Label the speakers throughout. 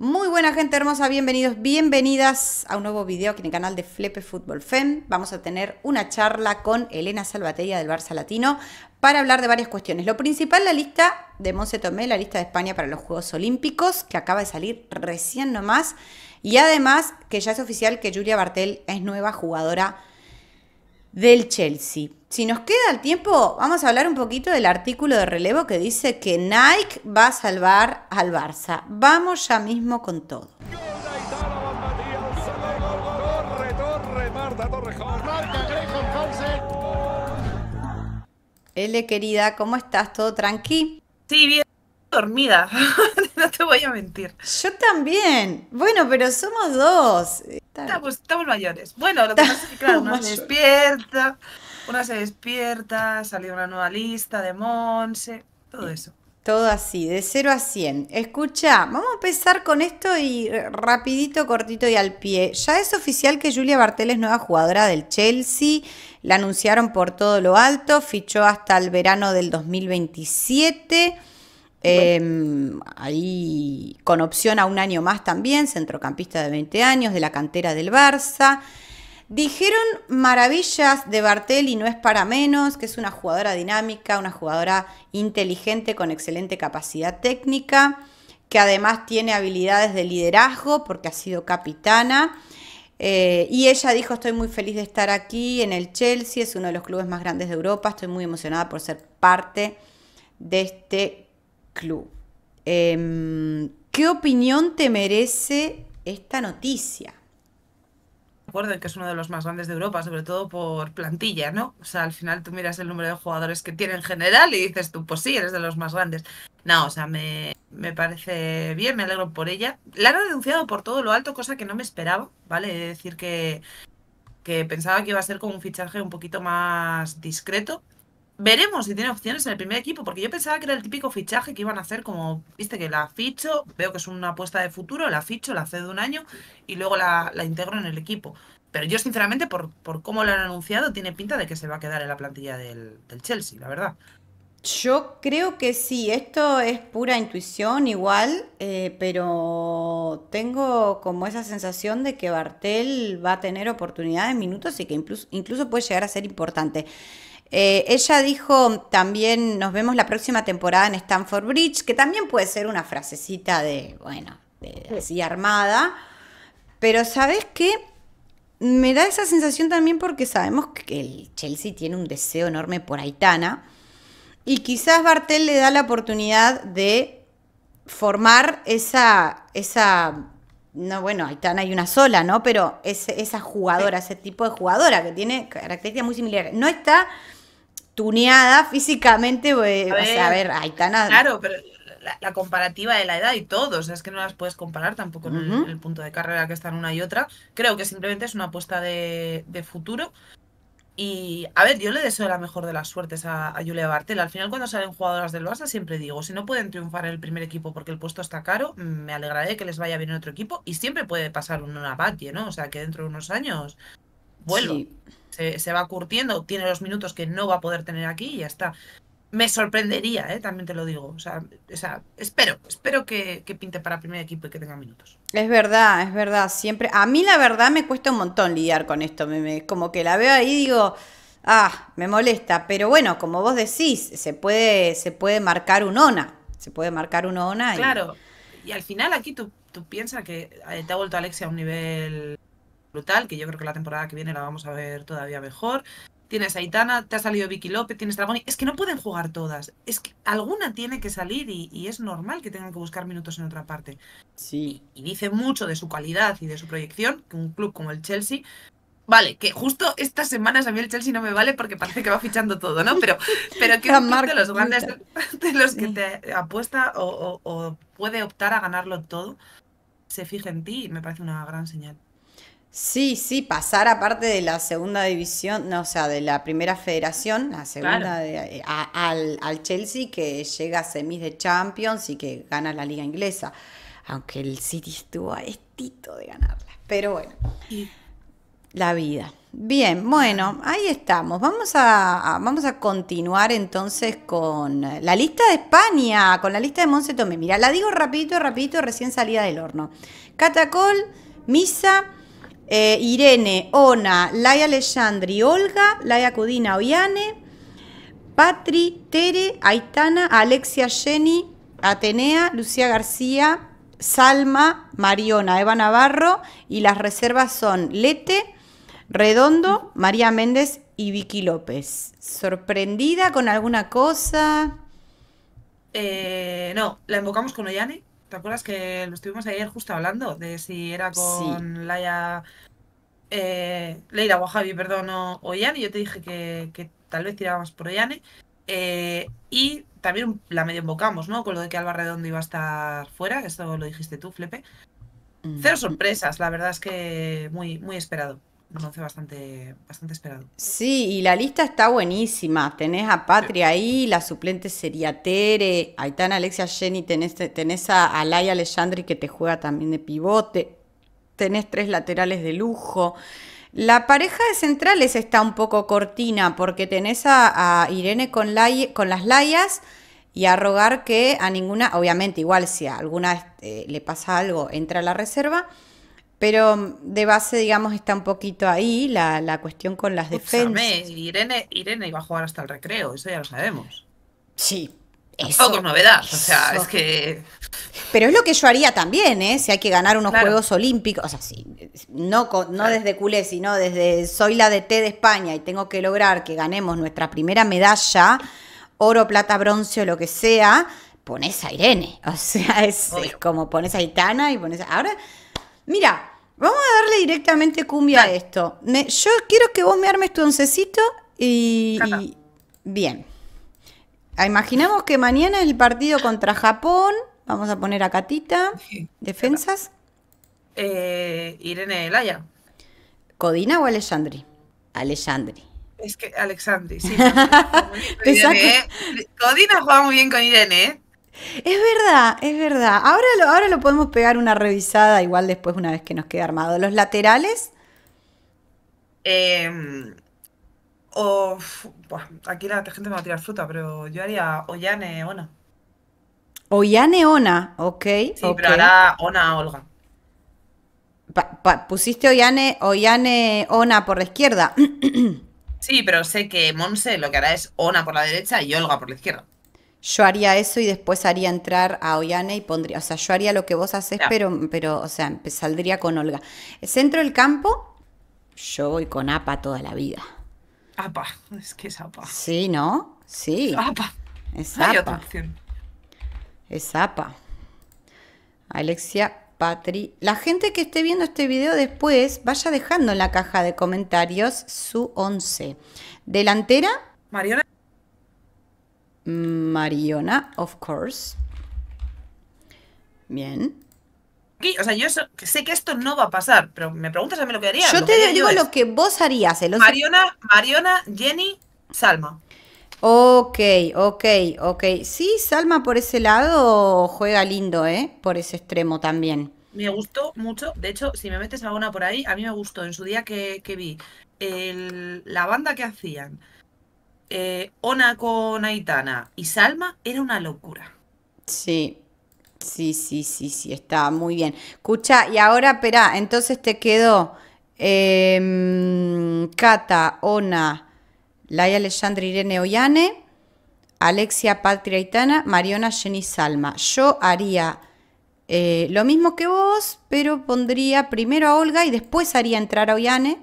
Speaker 1: Muy buena gente hermosa, bienvenidos, bienvenidas a un nuevo video aquí en el canal de Flepe Fútbol Fem. Vamos a tener una charla con Elena Salvatella del Barça Latino para hablar de varias cuestiones. Lo principal, la lista de Monse Tomé, la lista de España para los Juegos Olímpicos, que acaba de salir recién nomás. Y además que ya es oficial que Julia Bartel es nueva jugadora del Chelsea. Si nos queda el tiempo, vamos a hablar un poquito del artículo de relevo que dice que Nike va a salvar al Barça. Vamos ya mismo con todo. Ele, querida, ¿cómo estás? ¿Todo tranqui? Sí, bien dormida, no te voy a mentir. Yo también. Bueno, pero somos dos. Estamos, mayores. Bueno, lo que pasa es que
Speaker 2: claro, nos despierta. Una se despierta, salió una nueva lista de
Speaker 1: Monse, todo eso. Todo así, de 0 a 100. Escucha, vamos a empezar con esto y rapidito, cortito y al pie. Ya es oficial que Julia Bartel es nueva jugadora del Chelsea. La anunciaron por todo lo alto, fichó hasta el verano del 2027. Em, ahí con opción a un año más también, centrocampista de 20 años, de la cantera del Barça. Dijeron maravillas de Bartel y no es para menos, que es una jugadora dinámica, una jugadora inteligente con excelente capacidad técnica, que además tiene habilidades de liderazgo porque ha sido capitana. Eh, y ella dijo, estoy muy feliz de estar aquí en el Chelsea, es uno de los clubes más grandes de Europa, estoy muy emocionada por ser parte de este club. Em, ¿Qué opinión te merece esta noticia?
Speaker 2: acuerdo que es uno de los más grandes de Europa, sobre todo por plantilla, ¿no? O sea, al final tú miras el número de jugadores que tiene en general y dices tú, pues sí, eres de los más grandes. No, o sea, me, parece bien, me alegro por ella. La han denunciado por todo lo alto, cosa que no me esperaba, ¿vale? Es decir, que, que pensaba que iba a ser como un fichaje un poquito más discreto. Veremos si tiene opciones en el primer equipo, porque yo pensaba que era el típico fichaje que iban a hacer, como, viste, que la ficho, veo que es una apuesta de futuro, la ficho, la cedo un año y luego la, integro en el equipo. Pero yo, sinceramente, por, por cómo lo han anunciado, tiene pinta de que se va a quedar en la plantilla del, Chelsea, la verdad.
Speaker 1: Yo creo que sí, esto es pura intuición igual, eh, pero tengo como esa sensación de que Bartel va a tener oportunidades, minutos y que incluso, incluso puede llegar a ser importante. Eh, ella dijo también, nos vemos la próxima temporada en Stanford Bridge, que también puede ser una frasecita de, bueno, de, así armada, pero ¿sabes qué? Me da esa sensación también porque sabemos que el Chelsea tiene un deseo enorme por Aitana y quizás Bartel le da la oportunidad de formar esa, esa no, bueno, Aitana hay una sola, ¿no? Pero esa jugadora, ese tipo de jugadora que tiene características muy similares. No está tuneada físicamente, pues, a, ver, o sea, a Claro,
Speaker 2: pero la, comparativa de la edad y todo, es que no las puedes comparar tampoco en, el, punto de carrera que están una y otra. Creo que simplemente es una apuesta de, futuro. Y a ver, yo le deseo la mejor de las suertes a, Julia Bartel. Al final, cuando salen jugadoras del Barça, siempre digo, si no pueden triunfar en el primer equipo porque el puesto está caro, mm, me alegraré que les vaya bien en otro equipo. Y siempre puede pasar un abate, ¿no? O sea, que dentro de unos años vuelo. Se, va curtiendo, tiene los minutos que no va a poder tener aquí y ya está. Me sorprendería, ¿eh? también te lo digo. O sea, espero, espero que, pinte para primer equipo y que tenga
Speaker 1: minutos. Es verdad, es verdad. Siempre, a mí la verdad me cuesta un montón lidiar con esto. Me, como que la veo ahí y digo, ah, me molesta. Pero bueno, como vos decís, se puede, se puede marcar un ona. Se puede marcar un ona. Claro.
Speaker 2: Y al final aquí tú, tú piensas que eh, te ha vuelto Alexia a un nivel brutal, que yo creo que la temporada que viene la vamos a ver todavía mejor. Tienes a Aitana, te ha salido Vicky López, tienes Dragoni. Es que no pueden jugar todas. Es que alguna tiene que salir y, es normal que tengan que buscar minutos en otra parte. Sí. Y, dice mucho de su calidad y de su proyección que un club como el Chelsea Vale, que justo estas semanas a mí el Chelsea no me vale porque parece que va fichando todo, ¿no? Pero, pero que un de los grandes de los que te apuesta o, o, puede optar a ganarlo todo, se fije en ti me parece una gran señal.
Speaker 1: Sí, sí, pasar aparte de la segunda división, no, o sea, de la primera federación, la segunda eh, al, Chelsea que llega a semis de Champions y que gana la liga inglesa, aunque el City estuvo a estito de ganarla, pero bueno, la vida. Bien, bueno, ahí estamos. Vamos a, vamos a continuar entonces con la lista de España, con la lista de Monse Tomé. Mira, la digo rapidito, rapidito, recién salida del horno. Catacol, Misa. Eh, Irene, Ona, Laia Alejandri, Olga, Laia Cudina Oyane, Patri, Tere, Aitana, Alexia Jenny, Atenea, Lucía García, Salma, Mariona, Eva Navarro y las reservas son Lete, Redondo, María Méndez y Vicky López. ¿Sorprendida con alguna cosa?
Speaker 2: Eh, no, la invocamos con Oyane? ¿Te acuerdas que lo estuvimos ayer justo hablando de si era con sí. Laia, eh, Leira Wajabi, perdón, o, Yane? Yo te dije que, tal vez tirábamos por Yane. Eh, y también la medio invocamos, ¿no? Con lo de que Alba Redondo iba a estar fuera, que esto lo dijiste tú, Flepe. Mm. Cero sorpresas, la verdad es que muy, muy esperado bastante, bastante esperado.
Speaker 1: Sí, y la lista está buenísima. Tenés a Patria ahí, la suplente sería Tere, Aitana, Alexia, Jenny, tenés, a Laia Alejandri que te juega también de pivote, tenés tres laterales de lujo. La pareja de centrales está un poco cortina porque tenés a, Irene con, con las layas y a rogar que a ninguna, obviamente igual si a alguna eh, le pasa algo, entra a la reserva pero mm, de base, digamos, está un poquito ahí la, cuestión con las defensas.
Speaker 2: Irene, Irene iba a jugar hasta el recreo, eso ya lo sabemos. Sí. Eso, Tampoco con novedad, o sea, es que...
Speaker 1: Pero es lo que yo haría también, ¿eh? Si hay que ganar unos Juegos Olímpicos, o sea, sí, no, no desde culé, sino desde soy la de T de España y tengo que lograr que ganemos nuestra primera medalla, oro, plata, bronce o lo que sea, pones a Irene. O sea, es, como pones a Itana y pones a... Ahora Mira, vamos a darle directamente cumbia a esto. yo quiero que vos me armes tu oncecito y, bien. Ah, imaginamos que mañana es el partido contra Japón. Vamos a poner a Catita. Defensas.
Speaker 2: Eh, Irene elaya
Speaker 1: ¿Codina o Alejandri? Alejandri.
Speaker 2: Es que Alexandri, sí. ¿eh? Codina juega muy bien con Irene, ¿eh?
Speaker 1: Es verdad, es verdad. Ahora lo, ahora lo podemos pegar una revisada, igual después una vez que nos quede armado. ¿Los laterales?
Speaker 2: Em, o, aquí la gente me va a tirar fruta, pero yo haría Ollane Ona.
Speaker 1: Ollane Ona, ok. Sí, pero hará
Speaker 2: Ona Olga.
Speaker 1: pusiste Ollane Ona por la izquierda.
Speaker 2: sí, pero sé que Monse lo que hará es Ona por la derecha y Olga por la izquierda
Speaker 1: yo haría eso y después haría entrar a Oyane y pondría, o sea, yo haría lo que vos haces, pero, pero, o sea, saldría con Olga. El centro del campo, yo voy con APA toda la vida.
Speaker 2: APA, es que es APA.
Speaker 1: Sí, ¿no? Sí. APA. Es APA. Hay otra Es APA. Alexia Patri. La gente que esté viendo este video después, vaya dejando en la caja de comentarios su 11. Delantera. Mariona Mariona, of course. Bien.
Speaker 2: O sea, yo sé que esto no va a pasar, pero me preguntas a mí lo que haría. Yo te digo, lo
Speaker 1: que vos harías. El
Speaker 2: Mariona, Mariona, Jenny, Salma.
Speaker 1: Ok, ok, ok. Sí, Salma por ese lado juega lindo, ¿eh? Por ese extremo también.
Speaker 2: Me gustó mucho. De hecho, si me metes alguna por ahí, a mí me gustó en su día que, vi la banda que hacían eh, Ona con Aitana y Salma era una locura.
Speaker 1: Sí, sí, sí, sí, sí, está muy bien. Escucha, y ahora, espera, entonces te quedó em, Cata, Ona, Laia Alejandra, Irene Oyane, Alexia, Patria Aitana, Mariona, Jenny, Salma. Yo haría... Eh, lo mismo que vos, pero pondría primero a Olga y después haría entrar a Oyane.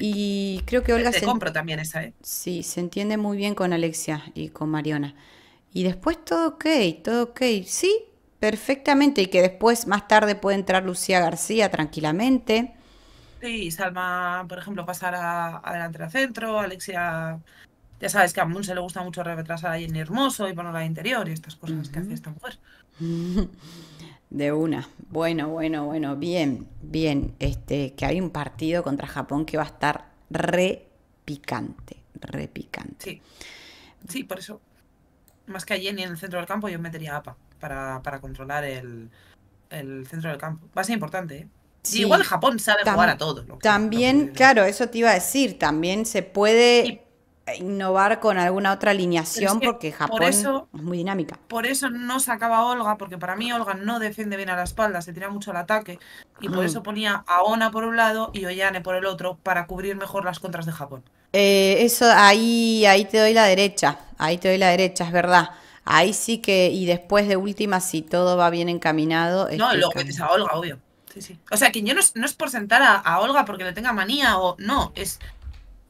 Speaker 1: Y creo que Olga... se te compro también esa, ¿eh? Sí, se entiende muy bien con Alexia y con Mariona. Y después todo ok, todo ok. Sí, perfectamente. Y que después, más tarde, puede entrar Lucía García tranquilamente.
Speaker 2: Sí, Salma, por ejemplo, pasar adelante al centro, Alexia ya sabes que a Moon se le gusta mucho retrasar ahí en Hermoso y ponerla de interior y estas cosas que hace esta mujer.
Speaker 1: De una. Bueno, bueno, bueno, bien, bien. Este, que hay un partido contra Japón que va a estar repicante repicante re picante. Sí,
Speaker 2: sí por eso. Más que a Jenny en el centro del campo, yo metería APA para, para controlar el, centro del campo. Va a ser importante, ¿eh? Sí, igual Japón sabe jugar a todos.
Speaker 1: También, claro, eso te iba a decir. También se puede innovar con alguna otra alineación porque Japón es muy dinámica.
Speaker 2: Por eso no sacaba a Olga, porque para mí Olga no defiende bien a la espalda, se tira mucho al ataque. Y por mm. eso ponía a Ona por un lado y Oyane por el otro para cubrir mejor las contras de Japón.
Speaker 1: Eh, eso, ahí, ahí te doy la derecha, ahí te doy la derecha, es verdad. Ahí sí que, y después de última, si todo va bien encaminado. No, que metes
Speaker 2: a Olga, obvio. O sea, que yo no es, por sentar a, Olga porque le tenga manía o no, es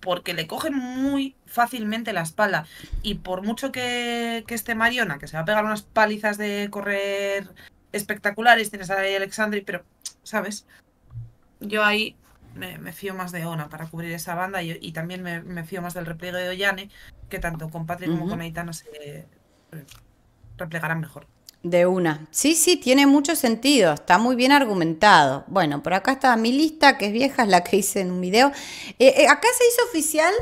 Speaker 2: porque le coge muy fácilmente la espalda. Y por mucho que, esté Mariona, que se va a pegar unas palizas de correr espectaculares, tienes a Alexandri, pero, ¿sabes? Yo ahí me, fío más de Ona para cubrir esa banda y, también me, fío más del repliegue de Ollane, que tanto con Patrick como con Aitana se eh, replegarán mejor.
Speaker 1: De una. Sí, sí, tiene mucho sentido, está muy bien argumentado. Bueno, por acá está mi lista, que es vieja, es la que hice en un video. Eh, eh, acá se hizo oficial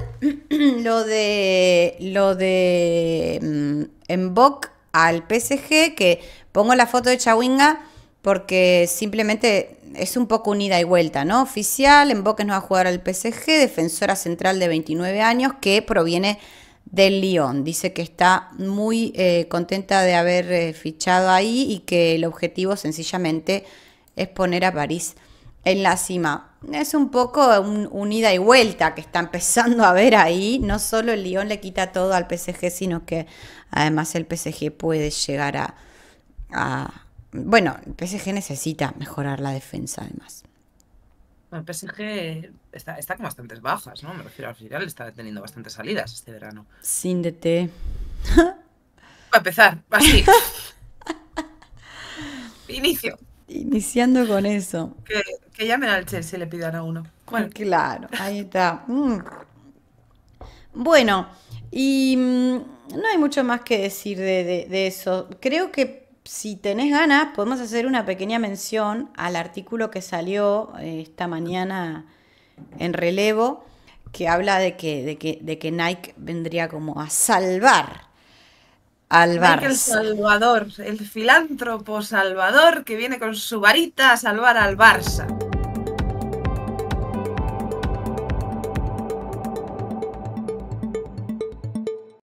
Speaker 1: lo de lo de mm, En al PSG, que pongo la foto de Chawinga porque simplemente es un poco unida y vuelta, ¿no? Oficial, Emboc nos va a jugar al PSG, defensora central de 29 años, que proviene del Lyon. Dice que está muy eh, contenta de haber eh, fichado ahí y que el objetivo sencillamente es poner a París en la cima. Es un poco un, ida y vuelta que está empezando a ver ahí. No solo el Lyon le quita todo al PSG, sino que además el PSG puede llegar a... a... Bueno, el PSG necesita mejorar la defensa además
Speaker 2: el PSG está, con bastantes bajas, ¿no? Me refiero al final, está teniendo bastantes salidas este verano.
Speaker 1: Sin DT. Para
Speaker 2: empezar, así. Inicio.
Speaker 1: Iniciando con eso. Que, llamen al Chelsea y le pidan a uno. Bueno. Claro, ahí está. Mm. Bueno, y mm, no hay mucho más que decir de eso. Creo que si tenés ganas, podemos hacer una pequeña mención al artículo que salió eh, esta mañana en relevo, que habla de que, Nike vendría como a salvar al Barça. El
Speaker 2: Salvador, el filántropo Salvador que viene con su varita a salvar al Barça.